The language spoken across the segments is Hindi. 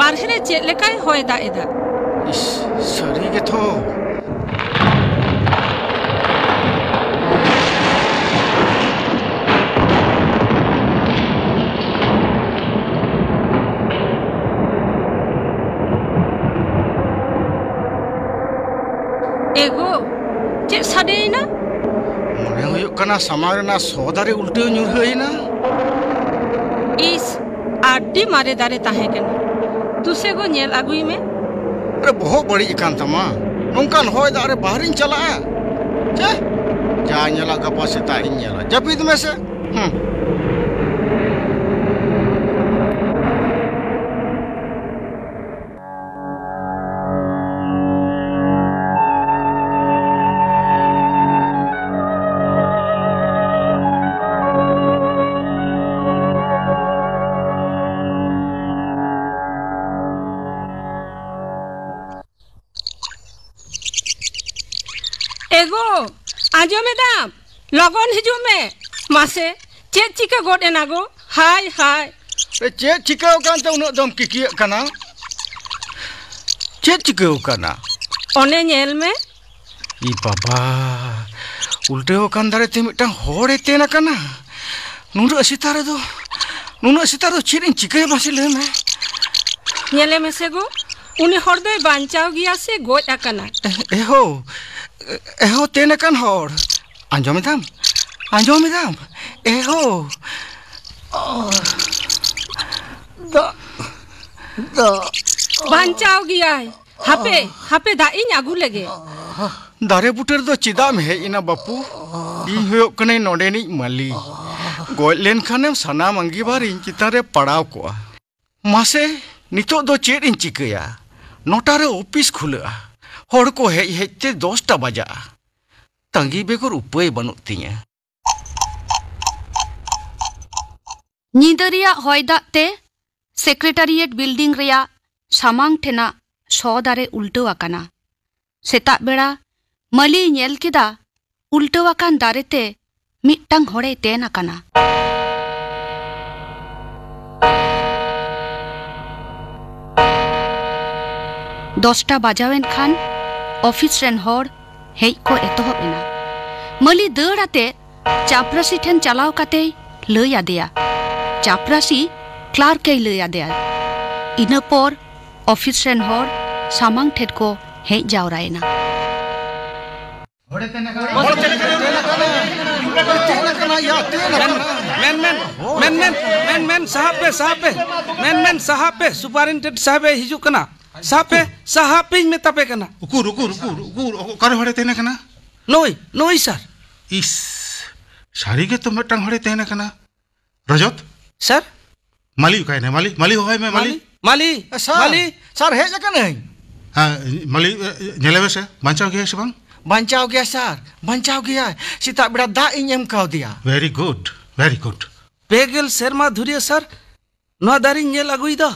ᱵᱟᱨᱦᱮ ᱨᱮ ᱪᱮᱫ ᱞᱮᱠᱟᱭ ᱦᱚᱭ ᱫᱟᱜ ᱮᱫᱟ ᱤᱥ ᱥᱟᱹᱨᱤ ᱜᱮᱛᱚ एगो ᱪᱮᱫ ᱥᱟᱰᱮᱭᱮᱱᱟ ᱢᱚᱱᱮ ᱦᱩᱭᱩᱜ ᱠᱟᱱᱟ ᱥᱟᱢᱟᱝ ᱨᱮᱱᱟᱜ ᱥᱚ ᱫᱟᱨᱮ ᱩᱞᱴᱟᱹᱣ ᱧᱩᱨᱦᱟᱹᱭᱮᱱᱟ ᱤᱥ ᱟᱹᱰᱤ ᱢᱟᱨᱮ ᱫᱟᱨᱮ ᱛᱟᱦᱮᱸ ᱠᱟᱱᱟ दूसरे को नेल अगुई में अरे बहुत बड़ी इकान था माँ नुंकन हो इधर अरे बाहर इन चला है जा जा नेला कपास इताई नेला जब इधमें से हम्म आजमेदा लगन हजूमे मासे चेक चिके गोड एना गो हाय हाय रे चेक चिके ओकान त तो उनो दम किकिय में ई बाबा उल्टे ओकान दारे ते मिटा होड़े ते ना कना नुनो सितार दो नुनो सितार दो नेले में गो उनी होड़ दे से गोड एहो एहो तेनकन होड़ आंजो मिदाम आंजो मिदाम एहो दा दा बांचाओ गियाय हपे हपे दा इन आगु लगे दारे बुटर दो चिदाम हे इना बापू इन होयो कने नोडे नि मली गोल लेन खाने सना मंगी बार इन चितारे पड़ाव कोआ मासे नितो दो चेड़ इन चिकया नोटारे ऑफिस खुलेआ ᱦᱚᱲ ᱠᱚ ᱦᱮᱡ ᱦᱮᱡ ᱛᱮ ᱫᱚᱥᱴᱟ ᱵᱟᱡᱟᱜᱼᱟ ᱛᱟᱺᱜᱤ ᱵᱮᱜᱚᱨ ᱩᱯᱟᱹᱭ ᱵᱟᱹᱱᱩᱜ ᱛᱤᱧᱟ ᱧᱤᱫᱟᱹ ᱨᱮᱭᱟᱜ ᱦᱚᱭ ᱫᱟᱜ ᱛᱮ ᱥᱮᱠᱨᱮᱴᱟᱨᱤᱭᱮᱴ ᱵᱤᱞᱰᱤᱝ ᱨᱮᱭᱟᱜ ᱥᱟᱢᱟᱝ ᱴᱷᱮᱱᱟᱜ ᱥᱚ ᱫᱟᱨᱮ ᱩᱞᱴᱟᱹᱣ ᱟᱠᱟᱱᱟ ᱥᱮᱛᱟᱜ ᱵᱮᱲᱟ ᱢᱟᱹᱞᱤ ᱧᱮᱞ ᱠᱮᱫᱟ ᱩᱞᱴᱟᱹᱣ ᱟᱠᱟᱱ ᱫᱟᱨᱮᱛᱮ ᱢᱤᱫᱴᱟᱝ ᱦᱚᱲᱮ ᱛᱮᱱ ᱟᱠᱟᱱᱟ ᱫᱚᱥᱴᱟ ᱵᱟᱡᱟᱣᱮᱱ ᱠᱷᱟᱱ ᱚᱯᱷᱤᱥ ᱨᱮᱱ ᱦᱚᱲ ᱦᱮᱡ ᱠᱚ ᱮᱛᱚᱦᱚᱵ ᱮᱱᱟ ᱢᱟᱹᱞᱤ ᱫᱟᱹᱲ ᱟᱛᱮ ᱪᱟᱯᱨᱟᱥᱤ ᱴᱷᱮᱱ ᱪᱟᱞᱟᱣ ᱠᱟᱛᱮᱭ ᱞᱟᱹᱭ ᱟᱫᱮᱭᱟ ᱪᱟᱯᱨᱟᱥᱤ ᱠᱞᱟᱨᱠᱮᱭ ᱞᱟᱹᱭ ᱟᱫᱮᱭᱟ ᱤᱱᱟᱹ ᱯᱚᱨ ᱚᱯᱷᱤᱥ ᱨᱮᱱ ᱦᱚᱲ ᱥᱟᱢᱟᱝ ᱴᱷᱮᱱ ᱠᱚ ᱦᱮᱡ ᱡᱟᱣᱨᱟᱭᱮᱱᱟ ᱢᱮᱱ ᱢᱮᱱ ᱥᱟᱦᱟᱵ ᱯᱮ ᱥᱟᱦᱟᱵ ᱯᱮ ᱢᱮᱱ ᱢᱮᱱ ᱥᱟᱦᱟᱵ ᱯᱮ ᱥᱩᱯᱟᱨᱤᱱᱴᱮᱱᱰᱮᱱᱴ ᱥᱟᱦᱮᱵ ᱦᱤᱡᱩᱜ ᱠᱟᱱᱟ सापे सहापे में तपे करना उकुर उकुर उकुर उकुर करे हड़े तेने करना नोई नोई सर इस सारी के तुम टंग हड़े तेने करना रजत सर माली कहे माली माली हो है मैं माली माली सर माली सर है जगह नहीं हाँ माली नेलेवे से बंचाओ गया शिवंग बंचाओ सर बंचाओ गया सीता बड़ा दा इंजेम काव दिया वेरी गुड वेरी गुड पेगल शर्मा धुरिया सर नौ दारी दा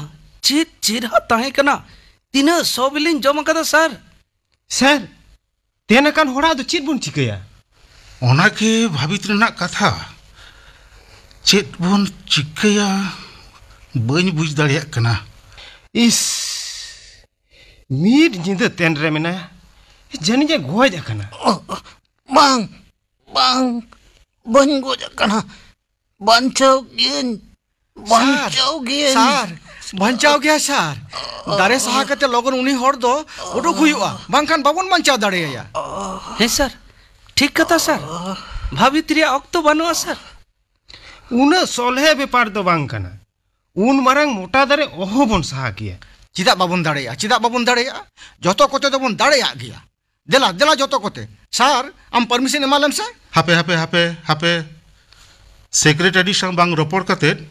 चीत चीर हाथ ताहे कना तीना सौ बिलिंग जम कदा सर सर तेन कान होड़ा दो तो चित बुन चिकया ओना के भाबित रेना कथा चेत बन चिकया बइन बुझ दड़िया कना इस मीट जिंदा तेन रे मेना जनी जे गोज कना बांग बांग बन गोज कना बन चौगिन बन चौगिन सर ᱵᱟᱧᱪᱟᱣ ᱜᱮᱭᱟ ᱥᱟᱨ ᱫᱟᱨᱮ ᱥᱟᱦᱟ ᱠᱟᱛᱮ ᱞᱚᱜᱚᱱ ᱩᱱᱤ ᱦᱚᱲ ᱫᱚ ᱩᱰᱩᱠ ᱦᱩᱭᱩᱜᱼᱟ ᱵᱟᱝᱠᱷᱟᱱ ᱵᱟᱵᱚᱱ ᱵᱟᱧᱪᱟᱣ ᱫᱟᱲᱮᱭᱟᱭᱟ ᱦᱮᱸ ᱥᱟᱨ ᱴᱷᱤᱠ ᱠᱟᱛᱷᱟ ᱥᱟᱨ ᱵᱷᱟᱵᱤᱛ ᱨᱮᱭᱟᱜ ᱚᱠᱛᱚ ᱵᱟᱹᱱᱩᱜᱼᱟ ᱥᱟᱨ ᱩᱱᱟᱹᱜ ᱥᱚᱞᱦᱮ ᱵᱮᱯᱟᱨ ᱫᱚ ᱵᱟᱝ ᱠᱟᱱᱟ ᱩᱱ ᱢᱟᱨᱟᱝ ᱢᱚᱴᱟ ᱫᱟᱨᱮ ᱚᱦᱚ ᱵᱚᱱ ᱥᱟᱦᱟ ᱠᱮᱭᱟ ᱪᱮᱫᱟᱜ ᱵᱟᱵᱚᱱ ᱫᱟᱲᱮᱭᱟᱜᱼᱟ ᱪᱮᱫᱟᱜ ᱵᱟᱵᱚᱱ ᱫᱟᱲᱮᱭᱟᱜᱼᱟ ᱡᱚᱛᱚ ᱠᱚᱛᱮ ᱫᱚᱵᱚᱱ ᱫᱟᱲᱮᱭᱟᱜ ᱜᱮᱭᱟ ᱫᱮᱞᱟ ᱫᱮᱞᱟ ᱡᱚᱛᱚ ᱠᱚᱛᱮ ᱥᱟᱨ ᱟᱢ ᱯᱟᱨᱢᱤᱥᱚᱱ ᱮᱢᱟᱞᱮᱢ ᱥᱟᱨ ᱦᱟᱯᱮ ᱦᱟᱯᱮ ᱦᱟᱯᱮ ᱦᱟᱯᱮ ᱥᱮᱠᱨᱮᱴᱟᱨᱤ ᱥᱟᱶ ᱵᱟᱝ ᱨᱚᱯᱚᱲ ᱠᱟᱛᱮᱫ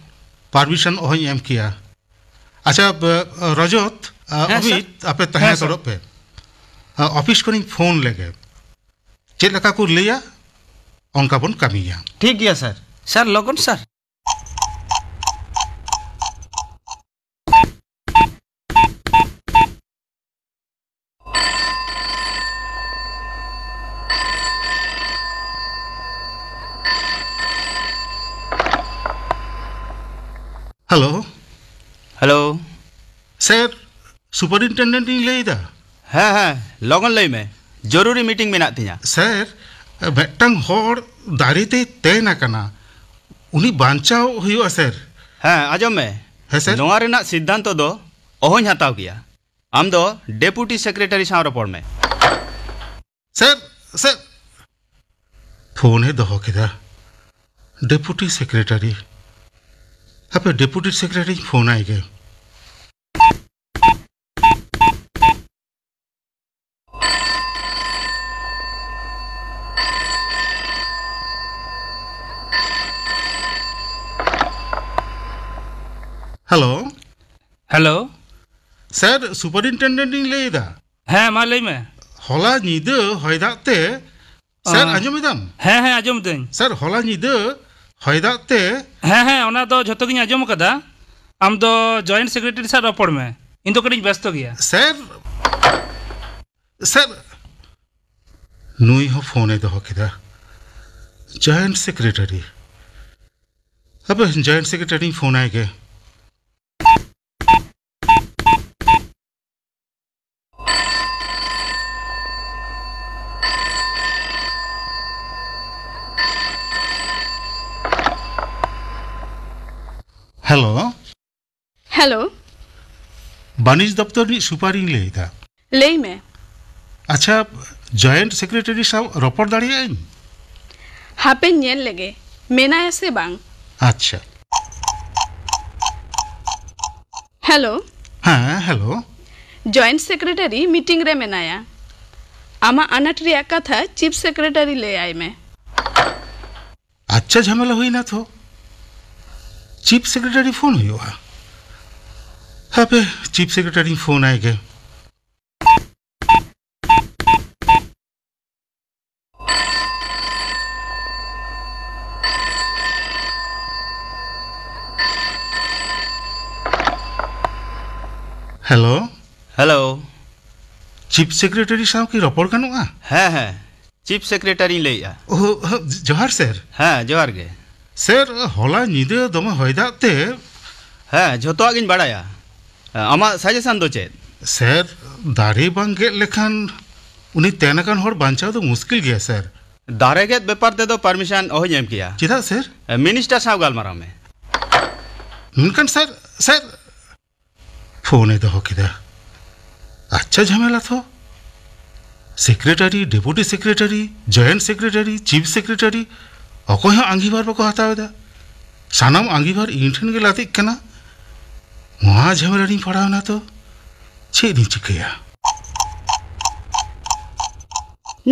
ᱯᱟᱨᱢᱤᱥᱚᱱ ᱚᱦᱚᱧ ᱮᱢ ᱠᱮᱭᱟ अच्छा रजत अमित आपे तहे ऑफिस को फोन लेगे चेक लेका को लिया अंकापन कमिया ठीक है सर सर लगन सर सुपरिनटेंडेंट लैदा हाँ हाँ लगन लैमे जरूरी मीटिंग में तीना सर मेटंग दारीते तेन आना बांचाव सर हाँ आजमे सर सिद्धांत तो अहोन हताव गया आम दो डेपुटी सेक्रेटरी सा रोपड़ में सर सर फोन दहोदा डेपुटी सेक्रेटरी हाँ डेपुटी सेक्रेटरी फोन आई गए हेलो सर सुपरिटेंडेंट लैदा हाँ माँ लैम हला निदे सर आजम हाँ हाँ आजम सर हला निदे हाँ हाँ जो गि आजम आम दो जॉइंट सेक्रेटरी सर रपड़ में इन तो कहीं व्यस्त गया सर सर नुई हो फोन दो जॉइंट सेक्रेटरी अब जॉइंट सेक्रेटरी फोन आएगा हेलो हेलो बानिज दफ्तर सुपारिंग ले था ले में अच्छा जॉइंट सेक्रेटरी साहब रपट दाड़ी आई हापे नियन लगे मेना ऐसे बांग अच्छा हेलो हाँ हेलो जॉइंट सेक्रेटरी मीटिंग रे मेनाया आमा अनाटरी एक कथा चीफ सेक्रेटरी ले आए में अच्छा झमेला हुई ना तो चीफ सेक्रेटरी फोन हुई हुआ हाँ पे चीफ सेक्रेटरी फोन आए गए हेलो हेलो चीफ सेक्रेटरी साहब की रपड़ कानूंगा हाँ हाँ चीफ सेक्रेटरी ले जोहार सर हाँ जोहार गए सर होला निदे दमे होयदा ते हां जतो आगिन बाडाया अमा सजेशन दो चेत सर दारे बंगे लेखन उनी तेनकन होर बांचा तो मुश्किल गे सर दारे गेत बेपार दे दो परमिशन ओ जेम किया चिता सर मिनिस्टर साहब गाल मारा में मुनकन सर सर फोन है तो हो किदा अच्छा झमेला तो secretary deputy secretary joint secretary chief secretary ᱚᱠᱚᱭ ᱦᱚᱸ ᱟᱸᱜᱤᱵᱷᱟᱨ ᱵᱟᱠᱚ ᱦᱟᱛᱟᱣ ᱮᱫᱟ ᱥᱟᱱᱟᱢ ᱟᱸᱜᱤᱵᱷᱟᱨ ᱤᱧ ᱴᱷᱮᱱ ᱜᱮ ᱞᱟᱫᱮᱜ ᱠᱟᱱᱟ ᱱᱚᱣᱟ ᱡᱷᱟᱢᱮᱞᱟ ᱨᱤᱧ ᱯᱟᱲᱟᱣᱱᱟ ᱛᱚ ᱪᱮᱫ ᱤᱧ ᱪᱤᱠᱟᱹᱭᱟ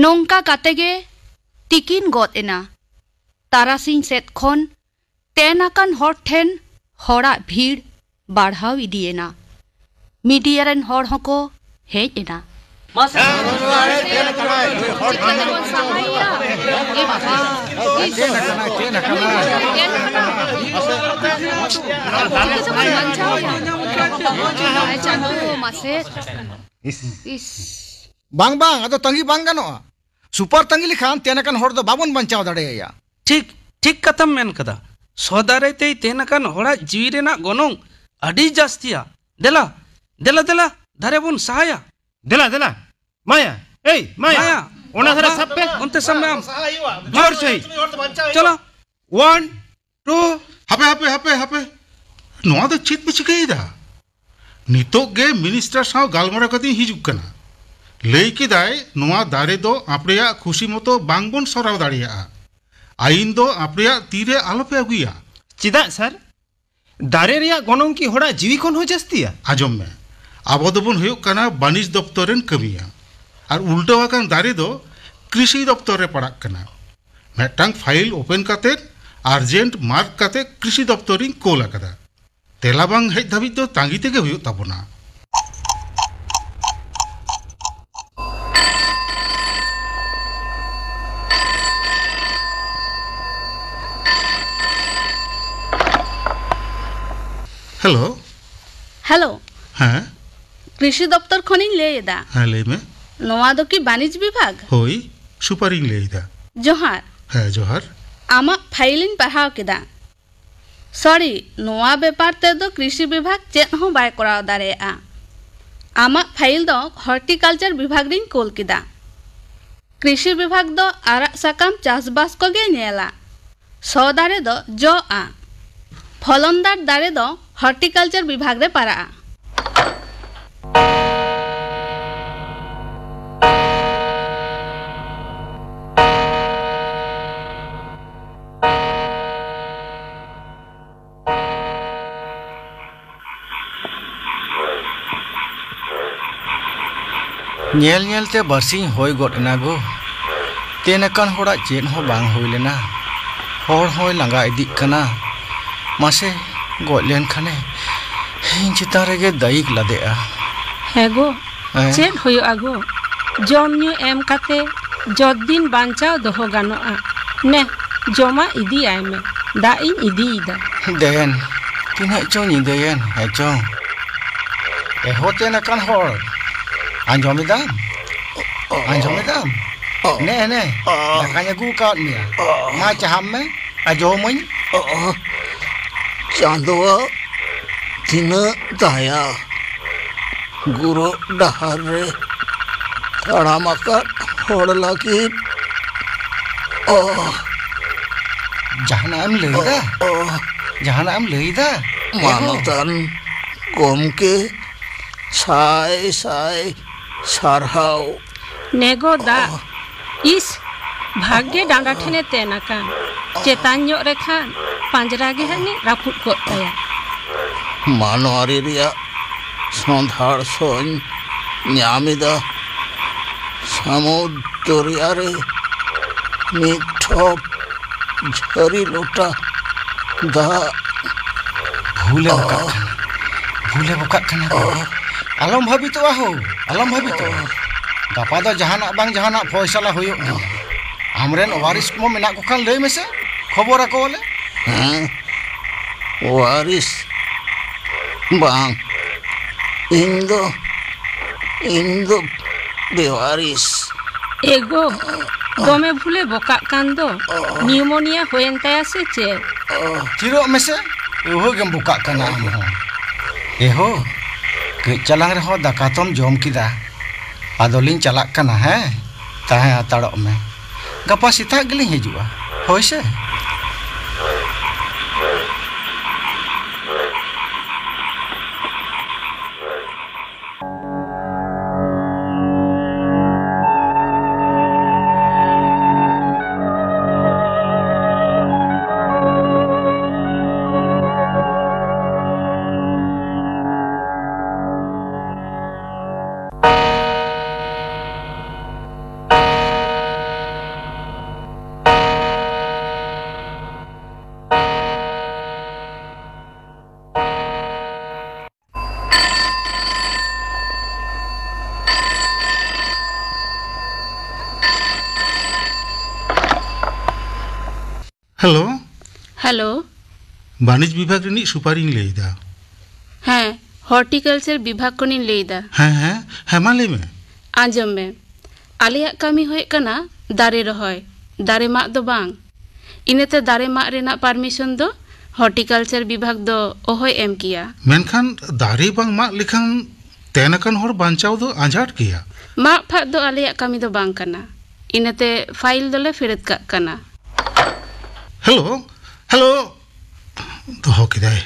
ᱱᱚᱝᱠᱟ ᱠᱟᱛᱮ ᱜᱮ ᱛᱤᱠᱤᱱ ᱜᱚᱫ ᱮᱱᱟ ᱛᱟᱨᱟᱥᱤᱧ ᱥᱮᱫ ᱠᱷᱚᱱ ᱛᱮᱱ ᱟᱠᱟᱱ ᱦᱚᱲ ᱴᱷᱮᱱ ᱦᱚᱲᱟᱜ ᱵᱷᱤᱲ ᱵᱟᱲᱦᱟᱣ ᱤᱫᱤᱭᱮᱱᱟ ᱢᱤᱰᱤᱭᱟ ᱨᱮᱱ ᱦᱚᱲ ᱦᱚᱸᱠᱚ ᱦᱮᱡ ᱮᱱᱟ ᱢᱟᱥᱟ ᱵᱟᱝ ᱵᱟᱝ ᱟᱫᱚ ᱛᱟᱺᱜᱤ ᱵᱟᱝ ᱜᱟᱱᱚᱜᱼᱟ ᱥᱩᱯᱟᱨ ᱛᱟᱺᱜᱤ ᱞᱮᱠᱷᱟᱱ ᱛᱮᱱᱟᱠᱟᱱ ᱦᱚᱲ ᱫᱚ ᱵᱟᱵᱚᱱ ᱵᱟᱧᱪᱟᱣ ᱫᱟᱲᱮᱭᱟᱭᱟ ᱴᱷᱤᱠ ᱴᱷᱤᱠ ᱠᱟᱛᱷᱟᱢ ᱢᱮᱱ ᱠᱟᱫᱟ ᱥᱚᱫᱟᱨᱮᱛᱮᱭ ᱛᱮᱱᱟᱠᱟᱱ ᱦᱚᱲᱟᱜ ᱡᱤᱣᱤ ᱨᱮᱱᱟᱜ ᱜᱚᱱᱚᱝ ᱟᱹᱰᱤ ᱡᱟᱹᱥᱛᱤᱭᱟ ᱫᱮᱞᱟ ᱫᱮᱞᱟ ᱫᱮᱞᱟ ᱫᱟᱨᱮ ᱵᱚᱱ ᱥᱟᱦᱟᱭᱟ ᱫᱮᱞᱟ ᱫᱮᱞᱟ ᱢᱟᱭᱟ ᱮᱭ ᱢᱟᱭᱟ ᱚᱱᱟ ᱫᱷᱟᱨᱮ ᱥᱟᱵ बोलते सब हम जोर से तो चलो वन टू हपे हपे हपे हपे नवा तो चेत पे चिकाईदा नितोगे मिनिस्टर साव गालमारा कदी हिजुक कना लई किदाय नवा दारे दो आपरेया खुशी मतो बांगबन सराव दाड़िया आइन दो आपरेया तीरे आलोपे अगुया चिदा सर दारे रिया गणों की होड़ा जीवी हो जस्तिया आजम में अब दबन हो कना बानिज दफ्तर कमिया और उल्टा दारे दो ᱠᱨᱤᱥᱤ ᱫᱚᱯᱛᱚᱨ ᱨᱮ ᱯᱟᱲᱟᱜ ᱠᱟᱱᱟ ᱢᱤᱫᱴᱟᱝ ᱯᱷᱟᱭᱤᱞ ᱳᱯᱮᱱ ᱠᱟᱛᱮᱫ ᱟᱨᱡᱮᱱᱴ ᱢᱟᱨᱠ ᱠᱟᱛᱮᱫ ᱠᱨᱤᱥᱤ ᱫᱚᱯᱛᱚᱨᱤᱧ ᱠᱳᱞ ᱟᱠᱟᱫᱟ ᱛᱮᱞᱟ ᱵᱟᱝ ᱦᱮᱡ ᱫᱷᱟᱹᱵᱤᱡ ᱫᱚ ᱛᱟᱸᱜᱤ ᱛᱮᱜᱮ ᱦᱩᱭᱩᱜ ᱛᱟᱵᱚᱱᱟ ᱦᱮᱞᱳ ᱦᱮᱞᱳ ᱦᱮᱸ ᱠᱨᱤᱥᱤ ᱫᱚᱯᱛᱚᱨ ᱠᱷᱚᱱᱤᱧ ᱞᱟᱹᱭ ᱮᱫᱟ ᱦᱮᱸ ᱞᱟᱹᱭ ᱢᱮ ᱱᱚᱣᱟ ᱫᱚ ᱠᱤ ᱵᱟᱹᱱᱤᱡᱽ ᱵᱤᱵᱷᱟᱜᱽ ᱦᱳᱭ ᱥᱩᱯᱟᱨᱤᱧ ᱞᱟᱹᱭᱫᱟ ᱡᱚᱦᱟᱨ ᱦᱮᱸ ᱡᱚᱦᱟᱨ ᱟᱢᱟᱜ ᱯᱷᱟᱭᱤᱞᱤᱧ ᱯᱟᱲᱦᱟᱣ ᱠᱮᱫᱟ ᱥᱚᱨᱤ ᱱᱚᱣᱟ ᱵᱮᱯᱟᱨ ᱛᱮᱫᱚ ᱠᱨᱤᱥᱤ ᱵᱤᱵᱷᱟᱜᱽ ᱪᱮᱫ ᱦᱚᱸ ᱵᱟᱭ ᱠᱚᱨᱟᱣ ᱫᱟᱲᱮᱭᱟᱜᱼᱟ ᱟᱢᱟᱜ ᱯᱷᱟᱭᱤᱞ ᱫᱚ ᱦᱚᱨᱴᱤᱠᱟᱞᱪᱟᱨ ᱵᱤᱵᱷᱟᱜᱽ ᱨᱤᱧ ᱠᱳᱞ ᱠᱮᱫᱟ ᱠᱨᱤᱥᱤ ᱵᱤᱵᱷᱟᱜᱽ ᱫᱚ ᱟᱨᱟᱜ ᱥᱟᱠᱟᱢ ᱪᱟᱥᱵᱟᱥ ᱠᱚᱜᱮ ᱧᱮᱞᱟ ᱥᱚ ᱫᱟᱨᱮ ᱫᱚ ᱡᱚᱜᱼᱟ ᱯᱷᱚᱞᱚᱱᱫᱟᱨ ᱫᱟᱨᱮ ᱫᱚ ᱦᱚᱨᱴᱤᱠᱟᱞᱪᱟᱨ ᱵᱤᱵᱷᱟᱜᱽ ᱨᱮ ᱯᱟᱲᱟᱜᱼᱟ ᱧᱮᱞ ᱧᱮᱞᱛᱮ ᱵᱟᱨᱥᱤᱧ ᱦᱚᱭ ᱜᱚᱫ ᱮᱱᱟ ᱜᱚ ᱛᱮᱱᱟᱠᱟᱱ ᱦᱚᱲᱟᱜ ᱪᱮᱫ ᱦᱚᱸ ᱵᱟᱝ ᱦᱩᱭ ᱞᱮᱱᱟ ᱦᱚᱲ ᱦᱚᱸᱭ ᱞᱟᱸᱜᱟ ᱤᱫᱤᱜ ᱠᱟᱱᱟ ᱢᱟᱥᱮ ᱜᱚᱡ ᱞᱮᱱᱠᱷᱟᱱᱮ ᱤᱧ ᱪᱮᱛᱟᱱ ᱨᱮᱜᱮ ᱫᱟᱭᱤᱠ ᱞᱟᱫᱮᱜᱼᱟ ᱦᱮᱸ ᱜᱚ ᱪᱮᱫ ᱦᱩᱭᱩᱜᱼᱟ ᱜᱚ ᱡᱚᱢ ᱧᱩ ᱮᱢ ᱠᱟᱛᱮ ᱡᱚᱛᱫᱤᱱ ᱵᱟᱧᱪᱟᱣ ᱫᱚᱦᱚ ᱜᱟᱱᱚᱜᱼᱟ ᱱᱮ ᱡᱚᱢᱟᱜ ᱤᱫᱤᱭᱟᱭ ᱢᱮ ᱫᱟᱜ ᱤᱧ ᱤᱫᱤᱭᱮᱫᱟ ᱫᱮᱱ ᱛᱤᱱᱟᱹᱜ ᱪᱚ ᱧᱤᱫᱟᱹᱭᱮᱱ ᱦᱮᱸ ᱪᱚᱝ ᱮᱦᱚᱛᱮᱱ ᱟᱠᱟᱱ ᱦᱚᱲ انجام بدم انجام بدم نه نه دقیقا گو کار میره ما که همه اجامون چاندوا تینه دایا گورو دهار ره کارا مکر هوڑلا کی ᱡᱟᱦᱟᱱᱟᱜ ᱮᱢ ᱞᱟᱹᱭᱫᱟ ᱡᱟᱦᱟᱱᱟᱜ ᱮᱢ ᱞᱟᱹᱭᱫᱟ ᱢᱟᱱᱚᱛᱟᱱ ᱜᱚᱢᱠᱮ ᱥᱟᱭ ᱥᱟᱭ सारहाओ नेगो दा इस भाग्य डांडा ठने तेना का चेतान जो रेखा पांजरा गे हनी रापुट को तया मानो आरिया संधार सोन न्यामिदा समुद्रिया रे मिठो झरी लोटा दा भूले बुका भूले बुका कना आलम भाभी तो आहो Alam bhai bhai toh. bang jahan nak poisa lah waris mo menak kukan lehi mese. Khobor aku wale. Waris. Bang. Indo. Indo. Be Ego. Dome bhule boka kando. Pneumonia huyentaya se che. Chiro oh. mese. Eho gem buka kanam. Eho. चलांग रहे दाकम जम किया अदली चलना हाँ तहे में गपा सेता गली हजू हो से? ᱦᱮᱞᱳ ᱦᱮᱞᱳ ᱵᱟᱹᱱᱤᱡᱽ ᱵᱤᱵᱷᱟᱜᱽ ᱨᱤᱱᱤᱡ ᱥᱩᱯᱟᱨᱤᱧ ᱞᱟᱹᱭᱫᱟ ᱦᱮᱸ ᱦᱚᱨᱴᱤᱠᱟᱞᱪᱟᱨ ᱵᱤᱵᱷᱟᱜᱽ ᱠᱷᱚᱱᱤᱧ ᱞᱟᱹᱭᱫᱟ ᱦᱮᱸ ᱦᱮᱸ ᱦᱮᱸ ᱢᱟ ᱞᱟᱹᱭᱢᱮ ᱟᱸᱡᱚᱢ ᱢᱮ ᱟᱞᱮᱭᱟᱜ ᱠᱟᱹᱢᱤ ᱦᱩᱭᱩᱜ ᱠᱟᱱᱟ ᱫᱟᱨᱮ ᱨᱚᱦᱚᱭ ᱫᱟᱨᱮ ᱢᱟᱜ ᱫᱚ ᱵᱟᱝ ᱤᱱᱟᱹᱛᱮ ᱫᱟᱨᱮ ᱢᱟᱜ ᱨᱮᱱᱟᱜ ᱯᱟᱨᱢᱤᱥᱚᱱ ᱫᱚ ᱦᱚᱨᱴᱤᱠᱟᱞᱪᱟᱨ ᱵᱤᱵᱷᱟᱜᱽ ᱫᱚ ᱚᱦᱚᱭ ᱮᱢ ᱠᱮᱭᱟ ᱢᱮᱱᱠᱷᱟᱱ ᱫᱟᱨᱮ ᱵᱟᱝ ᱢᱟᱜ ᱞᱮᱠᱷᱟᱱ ᱛᱮᱱ ᱟᱠᱟᱱ ᱦᱚᱲ ᱵᱟᱧᱪᱟᱣ ᱫᱚ ᱟᱸᱡᱷᱟᱴ ᱜᱮᱭᱟ ᱢᱟᱜ ᱯᱷᱟᱜ ᱫᱚ ᱟᱞᱮᱭᱟᱜ ᱠᱟᱹᱢᱤ ᱫᱚ ᱵᱟᱝ ᱠᱟᱱᱟ ᱤᱱᱟᱹᱛᱮ ᱯᱷᱟᱭᱤᱞ ᱫᱚᱞᱮ ᱯᱷᱮᱨᱮᱫ ᱠᱟᱜ ᱠᱟᱱᱟ हेलो हेलो तो हो किदाय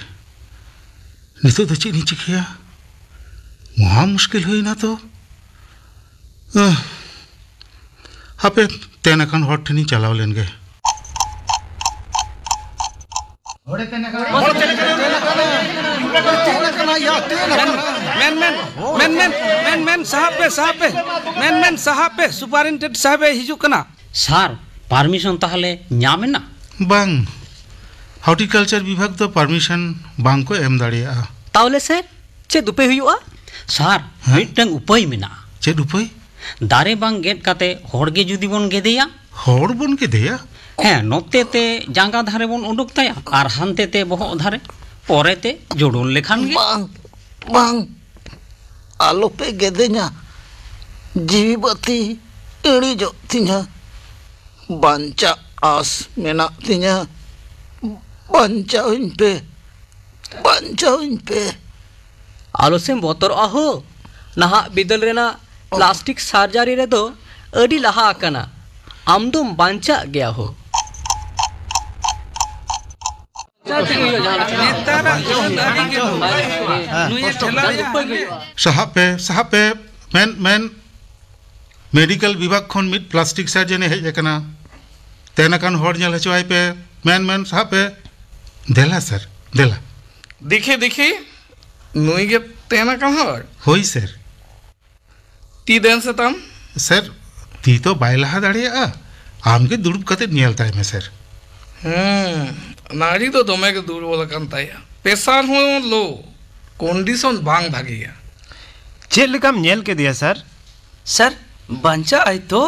तो चीनी चिखिया वहाँ मुश्किल होना तो आपे तेना कान हॉट नहीं चलाओ लेंगे सुपारिटेंडेंट साहेब सर परमिशन तहले ना ᱵᱟᱝ ᱦᱚᱨᱴᱤᱠᱟᱞᱪᱟᱨ ᱵᱤᱵᱷᱟᱜᱽ ᱫᱚ ᱯᱟᱨᱢᱤᱥᱚᱱ ᱵᱟᱝ ᱠᱚ ᱮᱢ ᱫᱟᱲᱮᱭᱟᱜᱼᱟ ᱛᱟᱦᱚᱞᱮ ᱥᱮᱨ ᱪᱮᱫ ᱩᱯᱟᱹᱭ ᱦᱩᱭᱩᱜᱼᱟ ᱥᱟᱨ ᱢᱤᱫᱴᱟᱝ ᱩᱯᱟᱹᱭ ᱢᱮᱱᱟᱜᱼᱟ ᱪᱮᱫ ᱩᱯᱟᱹᱭ ᱫᱟᱨᱮ ᱵᱟᱝ ᱜᱮᱫ ᱠᱟᱛᱮ ᱦᱚᱲ ᱜᱮ ᱡᱩᱫᱤ ᱵᱚᱱ ᱜᱮᱫᱮᱭᱟ ᱦᱚᱲ ᱵᱚᱱ ᱜᱮᱫᱮᱭᱟ ᱦᱮᱸ ᱱᱚᱛᱮ ᱛᱮ ᱡᱟᱸᱜᱟ ᱫᱷᱟᱨᱮ ᱵᱚᱱ ᱩᱰᱩᱠ ᱛᱟᱭᱟ ᱟᱨ ᱦᱟᱱᱛᱮ ᱛᱮ ᱵᱚᱦᱚᱜ ᱫᱷᱟᱨᱮ ᱯᱚᱨᱮᱛᱮ ᱡᱳᱲᱳᱱ ᱞᱮᱠᱷᱟᱱ ᱜᱮ ᱵᱟᱝ ᱵᱟᱝ ᱟᱞᱚᱯᱮ ᱜᱮᱫᱮᱧᱟ ᱡᱤᱣᱤ ᱵᱟᱹᱛᱤ ᱤᱲᱤᱡᱚᱜ ᱛᱤᱧᱟ ᱵᱟᱧᱪᱟᱜ आस में तिया पे पे आलोसेम बतर आहो नहा बिदल प्लास्टिक सार्जारी रे दो अडी लहा आकना आम दो बांचा गया हो सहापे सहापे मेन मेन मेडिकल विभाग खन मिट प्लास्टिक सार्जन हेजकना तेनाकान हर जल पे मैन मैन सा पे देला सर देला देखे देखे नई गे तेनाकान हर होई सर ती देन से तम सर ती तो बायलाहा दाड़े आ आम के दुरुप कते नियल ताय में सर हम्म नारी तो दमे के दूर बोला कान ताय पेसार हो लो कंडीशन बांग भागिया चेल कम नियल के दिया सर सर बंचा आई तो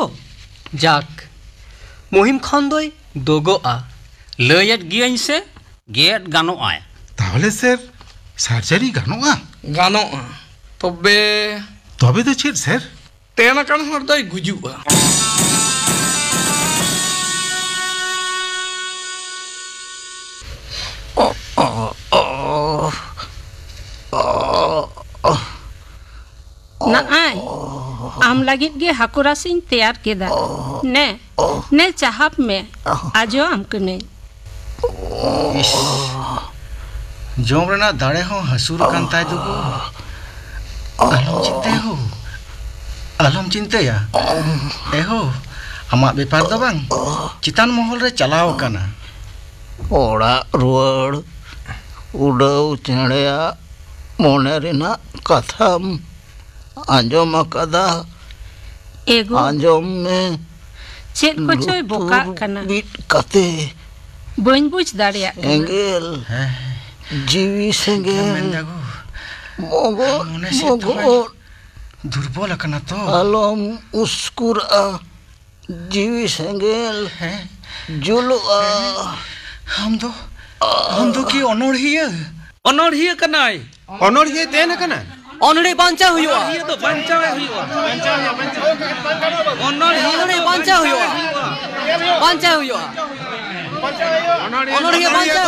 जाक ᱢᱚᱦᱤᱢ ᱠᱷᱟᱱ ᱫᱚᱭ ᱫᱳᱜᱳᱜᱼᱟ ᱞᱟᱹᱭᱮᱫ ᱜᱤᱭᱟᱹᱧ ᱥᱮ ᱜᱮᱫ ᱜᱟᱱᱚᱜᱼᱟ তাহলে স্যার সার্জারি গানোয়া ᱜᱟᱱᱚᱜᱼᱟ ᱛᱚᱵᱮ তবে তো ᱪᱮᱫ স্যার ᱛᱮᱱ ᱟᱠᱟᱱ ᱦᱚᱲ ᱫᱚᱭ ᱜᱩᱡᱩᱜᱼᱟ ᱱᱟᱜᱼᱟᱭ ᱟᱢ ᱞᱟᱹᱜᱤᱫ ᱜᱮ ᱦᱟᱹᱠᱩ ᱨᱟᱥᱮᱧ ᱛᱮᱭᱟᱨ ᱠᱮᱫᱟ ᱱᱮ ने चाहप 내 자합메 아주 암크네 जोमरना दाड़े हो हसुर हसूर कांता दुगु आलम चिंते हो आलम चिंते या ए हो हमारा व्यापार तो बंग चितान महल रे चलाओ कना ओड़ा रुआड़ उड़ाव चेड़या मोने रेना कथम आंजो मकदा एगो आंजो में ᱪᱮᱫ ᱠᱚᱪᱚᱭ ᱵᱚᱠᱟᱜ ᱠᱟᱱᱟ ᱵᱤᱫ ᱠᱟᱛᱮ ᱵᱟᱹᱧ ᱵᱩᱡᱽ ᱫᱟᱲᱮᱭᱟᱜ ᱠᱟᱱᱟ ᱮᱸᱜᱮᱞ ᱡᱤᱣᱤ ᱥᱮᱸᱜᱮᱞ ᱵᱚᱜᱚ ᱵᱚᱜᱚ दुर्बल अकना तो आलम उस्कुर आ जीवी संगेल है जुलो आ हम दो हम दो की अनोढ़िया अनोढ़िया कनाई अनोढ़िया तेन कनाई 오늘의 반짝 회와 오늘의 반짝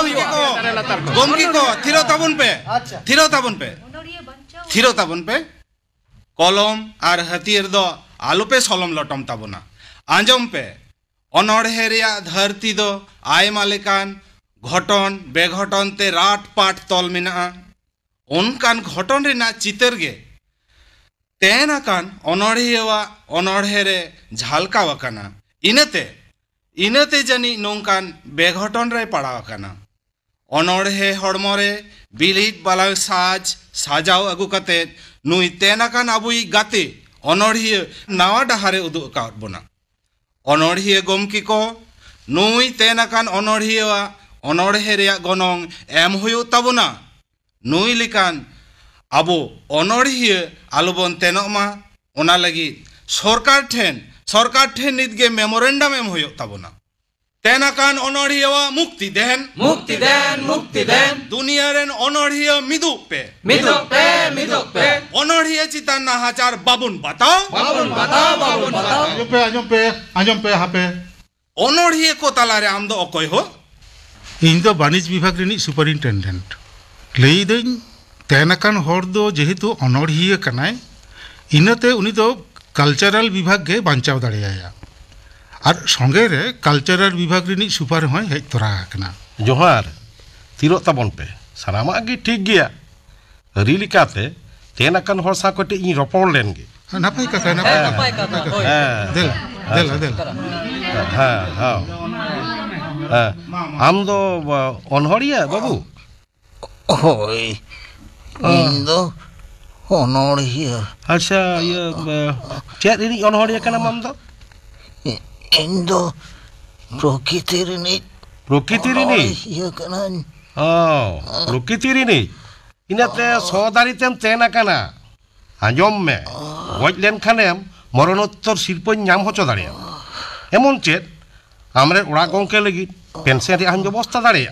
회와 반짝 কলম আর হাতিয়ার দ আলোপে সলম লটম তাবনা আঁজম পে অনড়হে ধরতি দ আয়মা লেকান ঘটন বেঘটন তে রাট পাট তল মেনা ᱚᱱᱠᱟᱱ ᱜᱷᱚᱴᱚᱱ ᱨᱮᱱᱟᱜ ᱪᱤᱛᱟᱹᱨ ᱜᱮ ᱛᱮᱱ ᱟᱠᱟᱱ ᱚᱱᱚᱲᱦᱤᱭᱟᱹᱣᱟᱜ ᱚᱱᱚᱲᱦᱮ ᱨᱮ ᱡᱷᱟᱞᱠᱟᱣ ᱟᱠᱟᱱᱟ ᱤᱱᱟᱹᱛᱮ ᱤᱱᱟᱹᱛᱮ ᱡᱟᱹᱱᱤᱡ ᱱᱚᱝᱠᱟᱱ ᱵᱮᱜᱷᱚᱴᱚᱱ ᱨᱮᱭ ᱯᱟᱲᱟᱣ ᱟᱠᱟᱱᱟ অনড়হে হড়মরে বিলিত বালা সাজ সাজাও আগু কাতে নুই তেনাকান আবুই গাতে অনড়হিয়ে নাওয়া ডাহারে উদু কাউট বোনা অনড়হিয়ে গমকি কো নুই তেনাকান অনড়হিয়া অনড়হে রেয়া গনং এম হয়ু তাবনা নইলেকান আবো ᱟᱵᱚ আলোবন ᱟᱞᱚᱵᱚᱱ ওনা লাগি সরকার ঠেন সরকার ঠেন ᱥᱚᱨᱠᱟᱨ মেমোরেন্ডাম এম ᱢᱮᱢᱳᱨᱮᱱᱰᱟᱢ ᱮᱢ ᱦᱩᱭᱩᱜ তেনাকান অনড়িয়া মুক্তি দেন মুক্তি দেন মুক্তি দেন দুনিয়ারেন অনড়িয়া মিদু পে মিদু পে মিদু পে অনড়িয়া চিতান হাজার বাবুন বাতা বাবুন বাতা বাবুন বাতা আজম পে আজম পে আজম পে হাপে অনড়িয়া কোতালারে আমদ অকয় হো ইন্দো বাণিজ্য বিভাগ রেনি সুপারিনটেনডেন্ট ᱞᱟᱹᱭᱫᱟᱹᱧ ᱛᱮᱱᱟᱠᱟᱱ ᱦᱚᱲ ᱫᱚ ᱡᱮᱦᱮᱛᱩ ᱚᱱᱚᱲᱦᱤᱭᱟᱹ ᱠᱟᱱᱟᱭ ᱤᱱᱟᱹᱛᱮ ᱩᱱᱤ ᱫᱚ ᱠᱟᱞᱪᱟᱨᱟᱞ ᱵᱤᱵᱷᱟᱜᱽ ᱜᱮ ᱵᱟᱧᱪᱟᱣ ᱫᱟᱲᱮᱭᱟᱭᱟ ᱟᱨ ᱥᱚᱸᱜᱮ ᱨᱮ ᱠᱟᱞᱪᱟᱨᱟᱞ ᱵᱤᱵᱷᱟᱜᱽ ᱨᱤᱱᱤᱡ ᱥᱩᱯᱟᱨ ᱦᱚᱸᱭ ᱦᱮᱡ ᱛᱚᱨᱟ ᱟᱠᱟᱱᱟ ᱡᱚᱦᱟᱨ ᱛᱤᱨᱚᱜ ᱛᱟᱵᱚᱱ ᱯᱮ ᱥᱟᱱᱟᱢᱟᱜ ᱜᱮ ᱴᱷᱤᱠ ᱜᱮᱭᱟ ᱟᱹᱨᱤ ᱞᱮᱠᱟᱛᱮ ᱛᱮᱱᱟᱠᱟᱱ ᱦᱚᱲ ᱥᱟᱶ ᱠᱟᱹᱴᱤᱡ ᱤᱧ ᱨᱚᱯᱚᱲ ᱞᱮᱱ ᱜᱮ ᱱᱟᱯᱟᱭ ᱠᱟᱛᱷᱟ ᱱᱟᱯᱟᱭ ᱠᱟᱛᱷᱟ ᱫᱮᱞᱟ ᱫᱮᱞᱟ ᱫᱮᱞᱟ ᱦᱮᱸ ᱦᱮᱸ ᱟᱢ ᱫᱚ ᱚᱱᱦᱚᱲᱤᱭᱟᱹ ᱵᱟᱹᱵᱩ Hoy, indo honoria. Acha ya chat ini honoria kana mamdo? Indo প্রকৃতির নেই প্রকৃতির নেই ও প্রকৃতির নেই ইনাতে সদারিতেম তেনা কানা আজম মে গজ লেনখানেম মরণোত্তর শিল্প নাম হচ দাঁড়িয়ে এমন চেত আমরা ওড়া গমকে লাগি পেনশন রেহান ব্যবস্থা দাঁড়িয়ে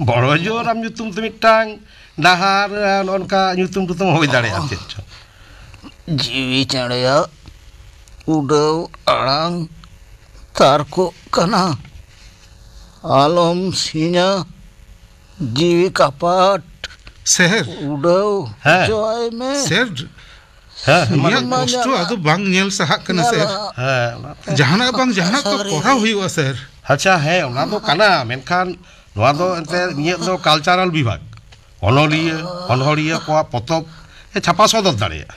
Borojo ram nyutum tu mitang dahar nonka nyutum tu tu mau bidare ya cendera udah orang tarko kana alam sinya jiwi kapat seher udah joy me seher Ya, kostu itu bang nyel sahak kena sir. Jangan bang, jangan kok korau hiwa sir. Hacha, hei, karena, menkan, ᱱᱚᱣᱟ ᱫᱚ ᱮᱱᱛᱮ ᱤᱧᱟᱹᱜ ᱫᱚ ᱠᱟᱞᱪᱟᱨᱟᱞ ᱵᱤᱵᱷᱟᱜᱽ ᱚᱱᱚᱞᱤᱭᱟᱹ ᱚᱱᱚᱲᱦᱤᱭᱟᱹ ᱠᱚᱣᱟᱜ ᱯᱚᱛᱚᱵ ᱪᱷᱟᱯᱟ ᱥᱚᱫᱚᱨ ᱫᱟᱲᱮᱭᱟᱜᱼᱟ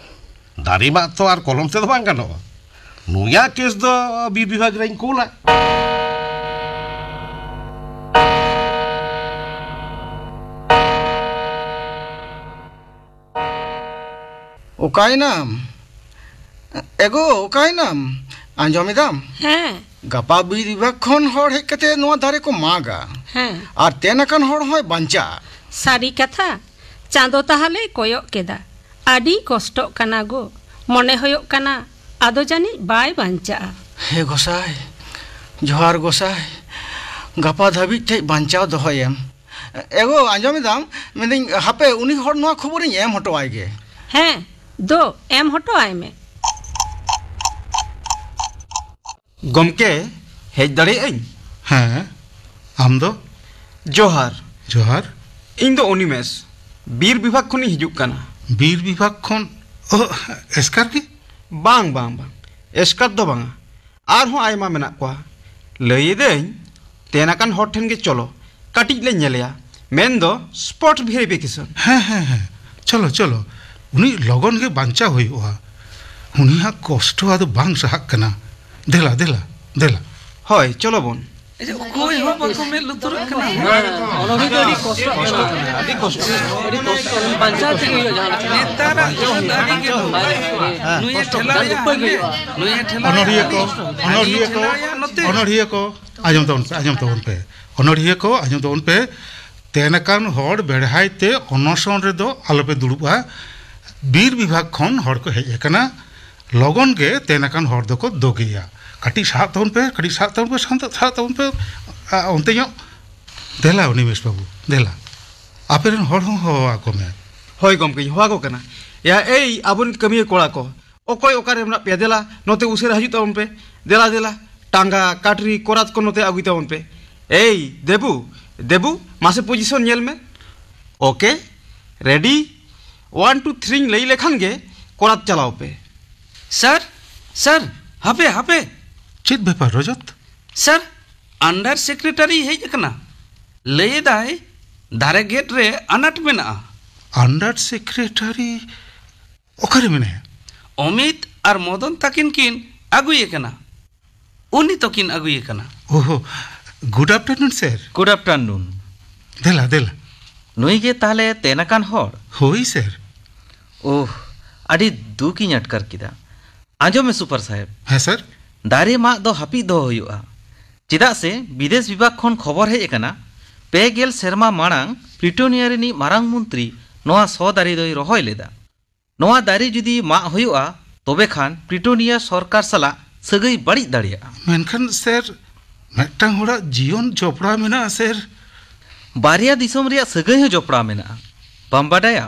ᱫᱟᱨᱮ ᱢᱟᱜ ᱛᱚ ᱟᱨ ᱠᱚᱞᱚᱢ ᱛᱮᱫᱚ ᱵᱟᱝ ᱜᱟᱱᱚᱜᱼᱟ ᱱᱩᱭᱟᱜ ᱠᱮᱥ ᱫᱚ ᱵᱤᱨ ᱵᱤᱵᱷᱟᱜᱽ ᱨᱮᱧ ᱠᱩᱞᱟ ᱚᱠᱟᱭᱱᱟᱢ ᱮᱜᱚ ᱚᱠᱟᱭᱱᱟᱢ ᱟᱸᱡᱚᱢᱮᱫᱟᱢ ᱦᱮᱸ ᱜᱟᱯᱟ ᱵᱤᱨ ᱵᱤᱵᱷᱟᱜᱽ ᱠᱷᱚᱱ ᱦᱚᱲ ᱦᱮᱡ ᱠᱟᱛᱮ ᱱᱚᱣᱟ ᱫᱟᱨᱮ ᱠᱚ ᱢᱟᱜᱟ ᱦᱮᱸ ᱟᱨ ᱛᱮᱱᱟᱠᱟᱱ ᱦᱚᱲ ᱦᱚᱸᱭ ᱵᱟᱧᱪᱟᱜᱼᱟ ᱥᱟᱹᱨᱤ ᱠᱟᱛᱷᱟ ᱪᱟᱸᱫᱚ ᱛᱟᱦᱞᱮ ᱠᱚᱭᱚᱜ ᱠᱮᱫᱟ ᱟᱹᱰᱤ ᱠᱚᱥᱴᱚᱜ ᱠᱟᱱᱟ ᱜᱚ ᱢᱚᱱᱮ ᱦᱩᱭᱩᱜ ᱠᱟᱱᱟ ᱟᱫᱚ ᱡᱟᱹᱱᱤᱡ ᱵᱟᱭ ᱵᱟᱧᱪᱟᱜᱼᱟ ᱦᱮ ᱜᱚᱥᱟᱭ ᱡᱚᱦᱟᱨ ᱜᱚᱥᱟᱭ ᱜᱟᱯᱟ ᱫᱷᱟᱹᱵᱤᱡ ᱴᱷᱮᱡ ᱵᱟᱧᱪᱟᱣ ᱫᱚᱦᱚᱭᱮᱢ ᱮᱜᱚ ᱟᱸᱡᱚᱢᱮᱫᱟᱢ ᱢᱮᱱᱫᱟᱹᱧ ᱦᱟᱯᱮ ᱩᱱᱤ ᱦᱚᱲ ᱱᱚᱣᱟ ᱠᱷᱚᱵᱚᱨᱤᱧ ᱮᱢ ᱦᱚᱴᱚᱣᱟᱭ ᱜᱮ ᱦᱮᱸ ᱫᱚ ᱮᱢ ᱦᱚᱴᱚᱣᱟᱭ ᱢᱮ गमके हज दिन हाँ आम दो? जोहार जोहार इंदो उनिमेस बीर विभाग खुनी हिजुक कना बीर विभाग खुन ओ की बांग बांग बांग एस्कार दो बांग आर हो आयमा में ना कुआ लेई दे इं तेरा कन हॉट हैं चलो कटिक ले नहीं लिया मैं दो स्पोर्ट भी है बेकिसन हाँ हाँ हाँ चलो चलो उन्हीं लोगों के बंचा हुई हुआ उन्हीं हाँ कोस्टो आदो बांग सहक कना দেখলা দেখলা দেখলা হয় চলো বোন ᱚᱱᱚᱲᱦᱤᱭᱟᱹ ᱠᱚ ᱟᱸᱡᱚᱢ ᱛᱟᱵᱚᱱ ᱯᱮ ᱟᱸᱡᱚᱢ ᱛᱟᱵᱚᱱ ᱯᱮ ᱚᱱᱚᱲᱦᱤᱭᱟᱹ ᱠᱚ ᱟᱸᱡᱚᱢ ᱛᱟᱵᱚᱱ ᱯᱮ ᱛᱮᱱᱟᱠᱟᱱ ᱦᱚᱲ ᱵᱮᱲᱦᱟᱭ ᱛᱮ ᱚᱱᱚᱥᱚᱱ ᱨᱮᱫᱚ ᱟᱞᱚᱯᱮ ᱫᱩᱲᱩᱵᱼᱟ ᱵᱤᱨ ᱵᱤᱵᱷᱟᱜᱽ ᱠᱷᱚᱱ ᱦᱚᱲ ᱠᱚ ᱦᱮᱡ ᱟᱠᱟᱱᱟ ᱞᱚᱜᱚᱱ ᱜᱮ ᱛᱮᱱᱟᱠᱟᱱ ᱦᱚᱲ ᱫᱚᱠᱚ ᱫᱳᱜᱮᱭᱟ ᱠᱟᱹᱴᱤᱡ ᱥᱟᱦᱟᱜ ᱛᱟᱵᱚᱱ ᱯᱮ ᱠᱟᱹᱴᱤᱡ ᱥᱟᱦᱟᱜ ᱛᱟᱵᱚᱱ ᱯᱮ ᱥᱟᱦᱟᱜ ᱛᱟᱵᱚᱱ ᱯᱮ ᱚᱱᱛᱮ ᱧᱚᱜ ᱫᱮᱞᱟ ᱩᱱᱤ ᱢᱮᱥ ᱵᱟᱹᱵᱩ ᱫᱮᱞᱟ ᱟᱯᱮᱨᱮᱱ ᱦᱚᱲ ᱦᱚᱸ ᱦᱚᱦᱚ ᱟᱠᱚ ᱢᱮ ᱦᱳᱭ ᱜᱚᱢᱠᱮ ᱦᱚᱦᱚ ᱟᱠᱚ ᱠᱟᱱᱟ ᱭᱟ ᱮᱭ ᱟᱵᱚᱨᱮᱱ ᱠᱟᱹᱢᱤᱭᱟᱹ ᱠᱚᱲᱟ ᱠᱚ ᱚᱠᱚᱭ ᱚᱠᱟᱨᱮ ᱢᱮᱱᱟᱜ ᱯᱮᱭᱟ ᱫᱮᱞᱟ ᱱᱚᱛᱮ ᱩᱥᱟᱹᱨᱟ ᱦᱤᱡᱩᱜ ᱛᱟᱵᱚᱱ ᱯᱮ ᱫᱮᱞᱟ ᱫᱮᱞᱟ ᱴᱟᱸᱜᱟ ᱠᱟᱴᱨᱤ ᱠᱚᱨᱟᱛ ᱠᱚ ᱱᱚᱛᱮ ᱟᱹᱜᱩᱭ ᱛᱟᱵᱚᱱ ᱯᱮ ᱮᱭ ᱫᱮᱵᱩ ᱫᱮᱵᱩ ᱢᱟᱥᱮ ᱯᱚᱡᱤᱥᱚᱱ ᱧᱮᱞ ᱢᱮ ᱳᱠᱮ ᱨᱮᱰᱤ ᱚᱣᱟᱱ ᱴᱩ ᱛᱷᱨᱤᱧ ᱞᱟᱹᱭ ᱞᱮᱠᱷᱟᱱ ᱜᱮ ᱠᱚᱨᱟᱛ ᱪᱟᱞᱟᱣ ᱯᱮ सर सर हपे हपे चित बेपार रजत सर अंडर सेक्रेटरी हे जकना लेय दाय धारे गेट रे अनट मेना अंडर सेक्रेटरी ओकरे मेने अमित और मदन ताकिन किन अगुई एकना उनी तो किन अगुई एकना ओहो good afternoon sir good afternoon देला देला नुई गे ताले तेनकान होर होई सर ओह आडी दुखी नटकर किदा ᱟᱸᱡᱚᱢ ᱢᱮ ᱥᱩᱯᱟᱨ ᱥᱟᱦᱮᱵ ᱦᱮᱸ ᱥᱟᱨ ᱫᱟᱨᱮ ᱢᱟᱜ ᱫᱚ ᱦᱟᱹᱯᱤᱫ ᱫᱚᱦᱚ ᱦᱩᱭᱩᱜᱼᱟ ᱪᱮᱫᱟᱜ ᱥᱮ ᱵᱤᱫᱮᱥ ᱵᱤᱵᱷᱟᱜᱽ ᱠᱷᱚᱱ ᱠᱷᱚᱵᱚᱨ ᱦᱮᱡ ᱟᱠᱟᱱᱟ ᱯᱮᱜᱮᱞ ᱥᱮᱨᱢᱟ ᱢᱟᱲᱟᱝ ᱯᱞᱤᱴᱳᱱᱤᱭᱟ ᱨᱤᱱᱤᱡ ᱢᱟᱨᱟᱝ ᱢᱚᱱᱛᱨᱤ ᱱᱚᱣᱟ ᱥᱚ ᱫᱟᱨᱮ ᱫᱚᱭ ᱨᱚᱦᱚᱭ ᱞᱮᱫᱟ ᱱᱚᱣᱟ ᱫᱟᱨᱮ ᱡᱩᱫᱤ ᱢᱟᱜ ᱦᱩᱭᱩᱜᱼᱟ ᱛᱚᱵᱮ ᱠᱷᱟᱱ ᱯᱞᱤᱴᱳᱱᱤᱭᱟ ᱥᱚᱨᱠᱟᱨ ᱥᱟᱞᱟᱜ ᱥᱟᱹᱜᱟᱹᱭ ᱵᱟᱹᱲᱤᱡ ᱫᱟᱲᱮᱭᱟᱜᱼᱟ ᱢᱮᱱᱠᱷᱟᱱ ᱥᱮᱨ ᱢᱤᱫᱴᱟᱝ ᱦᱚᱲᱟᱜ ᱡᱤᱭᱚᱱ ᱡᱚᱯᱲᱟᱣ ᱢᱮᱱᱟᱜᱼᱟ ᱥᱮᱨ ᱵᱟᱨᱭᱟ ᱫᱤᱥᱚᱢ ᱨᱮᱭᱟᱜ ᱥᱟᱹᱜᱟᱹᱭ ᱦᱚᱸ ᱡᱚᱯᱲᱟᱣ ᱢᱮᱱᱟᱜᱼᱟ ᱵᱟᱢ ᱵᱟᱰᱟᱭᱟ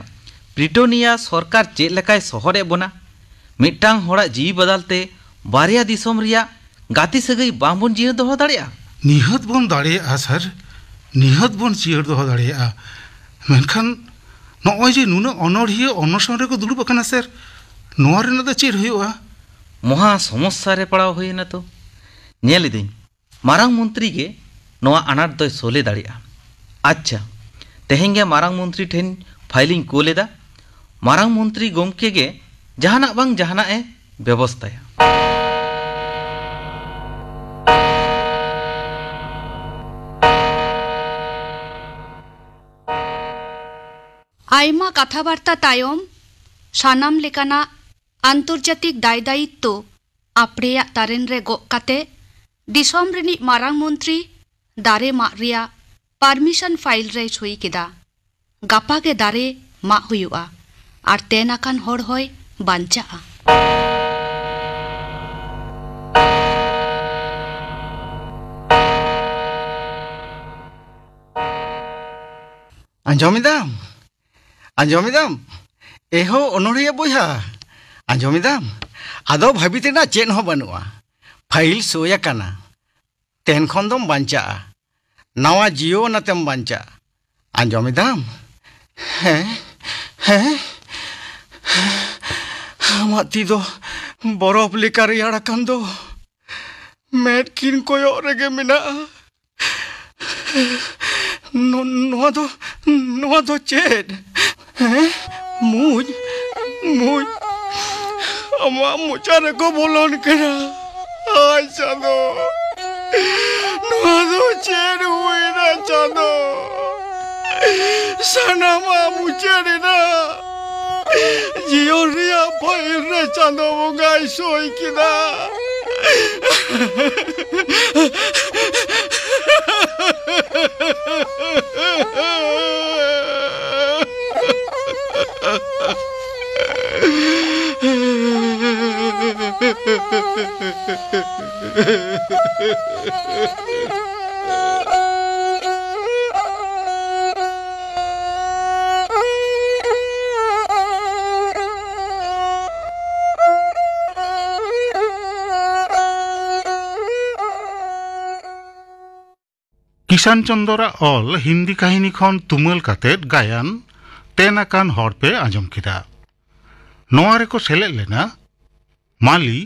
ᱯᱞᱤᱴᱳᱱᱤᱭᱟ ᱥᱚᱨᱠᱟর ᱪᱮᱫ ᱞᱮᱠᱟᱭ ᱥᱚᱦᱚᱨᱮᱫ ᱵᱚᱱᱟ ᱢᱤᱫᱴᱟᱝ ᱦᱚᱲᱟᱜ ᱡᱤᱣᱤ ᱵᱟᱫᱟᱞᱛᱮ ᱵᱟᱨᱭᱟ ᱫᱤᱥᱚᱢ ᱨᱮᱭᱟᱜ ᱜᱟᱛᱮ ᱥᱟᱹᱜᱟᱹᱭ ᱵᱟᱝᱵᱚᱱ ᱡᱤᱭᱟᱹᱲ ᱫᱚᱦᱚ ᱫᱟᱲᱮᱭᱟᱜᱼᱟ ᱱᱤᱦᱟᱹᱛ ᱵᱚᱱ ᱫᱟᱲᱮᱭᱟᱜᱼᱟ ᱥᱟᱨ ᱱᱤᱦᱟᱹᱛ ᱵᱚᱱ ᱡᱤᱭᱟᱹᱲ ᱫᱚᱦᱚ ᱫᱟᱲᱮᱭᱟᱜᱼᱟ ᱢᱮᱱᱠᱷᱟᱱ ᱱᱚᱜᱼᱚᱭ ᱡᱮ ᱱᱩᱱᱟᱹᱜ ᱚᱱᱚᱲᱦᱤᱭᱟᱹ ᱚᱱᱚᱥᱚᱱ ᱨᱮᱠᱚ ᱫᱩᱲᱩᱵ ᱟᱠᱟᱱᱟ ᱥᱟᱨ ᱱᱚᱣᱟ ᱨᱮᱱᱟᱜ ᱫᱚ ᱪᱮᱫ ᱦᱩᱭᱩᱜᱼᱟ ᱢᱚᱦᱟ ᱥᱚᱢᱚᱥᱥᱟ ᱨᱮ ᱯᱟᱲᱟᱣ ᱦᱩᱭᱮᱱᱟ ᱛᱚ ᱧᱮᱞ ᱤᱫᱟᱹᱧ ᱢᱟᱨᱟᱝ ᱢᱚᱱᱛᱨᱤ ᱜᱮ ᱱᱚᱣᱟ ᱟᱱᱟᱴ ᱫᱚᱭ ᱥᱚᱞᱦᱮ ᱫᱟᱲᱮᱭᱟᱜᱼᱟ ᱟᱪᱪᱷᱟ ᱛᱮᱦᱮᱧ ᱜᱮ ᱢᱟᱨᱟᱝ ᱢᱚᱱᱛᱨᱤ ᱴᱷᱮᱱ ᱯᱷᱟᱭᱤᱞᱤᱧ ᱠᱳᱞ ᱮᱫᱟ ᱢᱟᱨᱟᱝ ᱢᱚᱱᱛᱨᱤ ᱜᱚᱢᱠᱮ ᱜᱮ ᱡᱟᱦᱟᱱᱟᱜ ᱵᱟᱝ ᱡᱟᱦᱟᱱᱟᱜ ᱮ ᱵᱮᱵᱚᱥᱛᱟᱭᱟ ᱟᱭᱢᱟ ᱠᱟᱛᱷᱟᱵᱟᱨᱛᱟ ᱛᱟᱭᱚᱢ ᱥᱟᱱᱟᱢ ᱞᱮᱠᱟᱱᱟᱜ ᱟᱱᱛᱚᱨᱡᱟᱛᱤᱠ ᱫᱟᱭᱫᱟᱭᱤᱛᱛᱚ ᱟᱯᱲᱮᱭᱟᱜ ᱛᱟᱨᱮᱱ ᱨᱮ ᱜᱚᱜ ᱠᱟᱛᱮ ᱫᱤᱥᱚᱢ ᱨᱤᱱᱤᱡ ᱢᱟᱨᱟᱝ ᱢᱚᱱᱛᱨᱤ ᱫᱟᱨᱮ ᱢᱟᱜ ᱨᱮᱭᱟᱜ ᱯᱟᱨᱢᱤᱥᱚᱱ ᱯᱷᱟᱭᱤᱞ ᱨᱮᱭ ᱥᱩᱭ ᱠᱮᱫᱟ ᱜᱟᱯᱟ ᱜᱮ ᱫᱟᱨᱮ ᱢᱟᱜ ᱦᱩᱭᱩᱜᱼᱟ ᱟᱨ ᱛᱮᱱ ᱟᱠᱟᱱ ᱦᱚᱲ ᱦᱚᱭ ᱵᱟᱧᱪᱟᱜᱼᱟ ᱟᱸᱡᱚᱢᱮᱫᱟᱢ ᱟᱸᱡᱚᱢᱮᱫᱟᱢ ᱮᱦᱚ ᱚᱱᱚᱲᱦᱤᱭᱟᱹ ᱵᱚᱭᱦᱟ ᱟᱸᱡᱚᱢᱮᱫᱟᱢ ᱟᱫᱚ ᱵᱷᱟᱹᱵᱤᱛ ᱨᱮᱱᱟᱜ ᱪᱮᱫ ᱦᱚᱸ ᱵᱟᱹᱱᱩᱜᱼᱟ ᱯᱷᱟᱭᱤᱞ ᱥᱳᱭ ᱟᱠᱟᱱᱟ ᱛᱮᱱ ᱠᱷᱚᱱ ᱫᱚᱢ ᱵᱟᱧᱪᱟᱜᱼᱟ ᱱᱟᱣᱟ ᱡᱤᱭᱚᱱ ᱟᱛᱮᱢ ᱵᱟᱧᱪᱟᱜᱼᱟ ᱟᱸᱡᱚᱢᱮᱫᱟᱢ ᱦᱮᱸ ᱦᱮᱸ Amatido, boroblicar y aracando. Merkin coyo regemina. No, no ado, no ado ched. ¿Eh? Muy, muy. Ama muchare cobolón que era. Ay, chado, No ado ched, huida, chado, Sana ma muchare Giulia Boirne Chanomongai Shoikida. Ha ha ha ha ha ha! ᱤᱥᱟᱱ ᱪᱚᱱᱫᱚᱨᱟ ᱚᱞ ᱦᱤᱱᱫᱤ ᱠᱟᱹᱦᱱᱤ ᱠᱷᱚᱱ ᱛᱩᱢᱟᱹᱞ ᱠᱟᱛᱮᱫ ᱜᱟᱭᱟᱱ ᱛᱮᱱ ᱟᱠᱟᱱ ᱦᱚᱲ ᱯᱮ ᱟᱸᱡᱚᱢ ᱠᱮᱫᱟ ᱱᱚᱣᱟ ᱨᱮᱠᱚ ᱥᱮᱞᱮᱫ ᱞᱮᱱᱟ মালি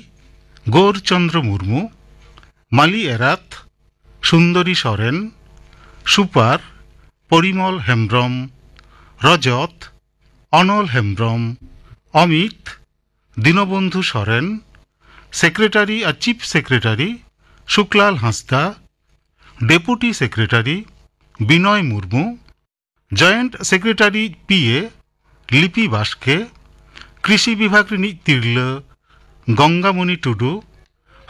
গৌর চন্দ্র মুর্মু মালি এরাত সুন্দরী সরেন সুপার পরিমল হেমব্রম রজত অনল হেমব্রম অমিত দীনবন্ধু সরেন সেক্রেটারি আর chief secretary Sukhlal Hansda deputy secretary Binay Murmu joint secretary PA Lipi Baske কৃষি বিভাগ রিনি তিরল গঙ্গামণি টুডু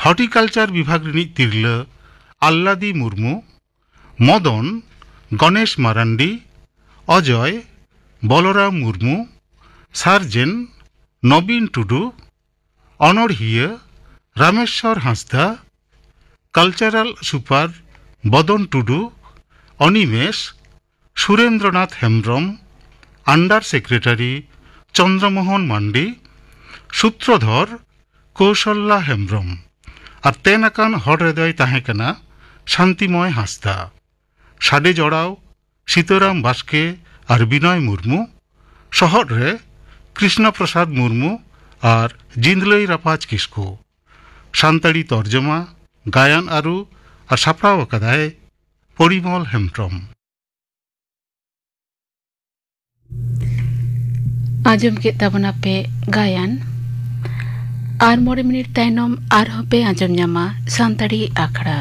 হর্টিকালচার বিভাগ রিনি তিরল আল্লাদি মুর্মু মদন গণেশ মারান্ডি অজয় বলরাম মুর্মু সার্জেন নবীন টুডু অনড়হিয়া Rameshwar Hansda cultural super Badan Tudu Animesh Surendranath Hembram under secretary Chandramohan Mandi Sutradhar Kaushalya Hembram আর তেনাকান হৃদয় তাহেকানা শান্তিময় হাসদা সাডে জড়াও সীতারাম বাস্কে আর বিনয় মুর্মু শহরে কৃষ্ণপ্রসাদ মুর্মু আর জিন্দলৈ রাফাজ কিস্কু সান্তাড়ি তর্জমা গায়ান আরু আশাপ্রা ওকাদায় পরিমল হেমব্রম ᱟᱸᱡᱚᱢ ᱠᱮᱫ ᱛᱟᱵᱚᱱᱟ ᱯᱮ ᱜᱟᱭᱟᱱ ᱟᱨ ᱢᱚᱬᱮ ᱢᱤᱱᱤᱴ ᱛᱟᱭᱱᱚᱢ ᱟᱨᱦᱚᱸ ᱯᱮ ᱟᱸᱡᱚᱢ ᱧᱟᱢᱟ ᱥᱟᱱᱛᱟᱲᱤ ᱟᱠᱷᱲᱟ